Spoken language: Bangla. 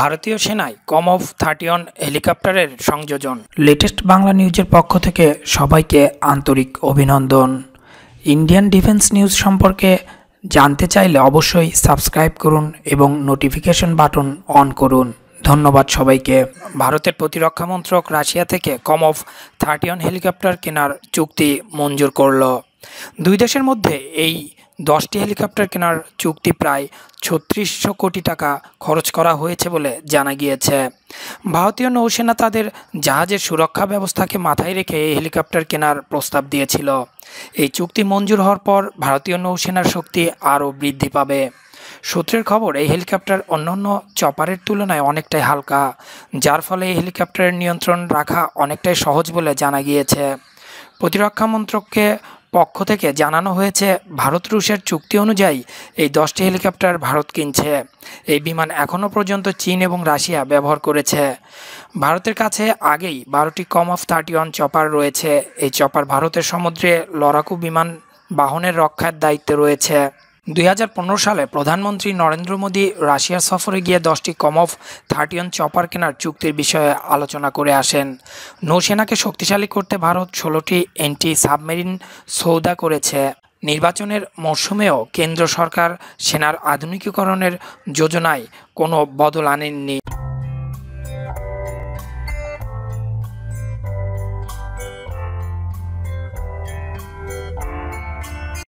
ভারতীয় সেনায় কম অফ থার্টি ওয়ান হেলিকপ্টারের সংযোজন লেটেস্ট বাংলা নিউজের পক্ষ থেকে সবাইকে আন্তরিক অভিনন্দন ইন্ডিয়ান ডিফেন্স নিউজ সম্পর্কে জানতে চাইলে অবশ্যই সাবস্ক্রাইব করুন এবং নোটিফিকেশন বাটন অন করুন ধন্যবাদ সবাইকে ভারতের প্রতিরক্ষা মন্ত্রক রাশিয়া থেকে Kamov thirty one helicopter কেনার চুক্তি মঞ্জুর করল দুই দেশের মধ্যে এই দশটি হেলিকপ্টার কেনার চুক্তি প্রায় ছত্রিশশো কোটি টাকা খরচ করা হয়েছে বলে জানা গিয়েছে ভারতীয় নৌসেনা তাদের জাহাজের সুরক্ষা ব্যবস্থাকে মাথায় রেখে এই হেলিকপ্টার কেনার প্রস্তাব দিয়েছিল এই চুক্তি মঞ্জুর হওয়ার পর ভারতীয় নৌসেনার শক্তি আরও বৃদ্ধি পাবে সূত্রের খবর এই হেলিকপ্টার অন্যান্য চপারের তুলনায় অনেকটাই হালকা যার ফলে এই হেলিকপ্টারের নিয়ন্ত্রণ রাখা অনেকটাই সহজ বলে জানা গিয়েছে প্রতিরক্ষা মন্ত্রককে পক্ষ থেকে জানানো হয়েছে ভারত রুশের চুক্তি অনুযায়ী এই দশটি হেলিকপ্টার ভারত কিনছে এই বিমান এখনও পর্যন্ত চীন এবং রাশিয়া ব্যবহার করেছে ভারতের কাছে আগেই বারোটি Kamov thirty one chopper রয়েছে এই চপার ভারতের সমুদ্রে লড়াকু বিমান বাহনের রক্ষার দায়িত্বে রয়েছে দুই সালে প্রধানমন্ত্রী নরেন্দ্র মোদী রাশিয়া সফরে গিয়ে দশটি কমফ থার্টিয়ন চপার কেনার চুক্তির বিষয়ে আলোচনা করে আসেন নৌসেনাকে শক্তিশালী করতে ভারত ষোলোটি এন্টি সাবমেরিন সৌদা করেছে নির্বাচনের মরশুমেও কেন্দ্র সরকার সেনার আধুনিকীকরণের যোজনায় কোনো বদল আনেননি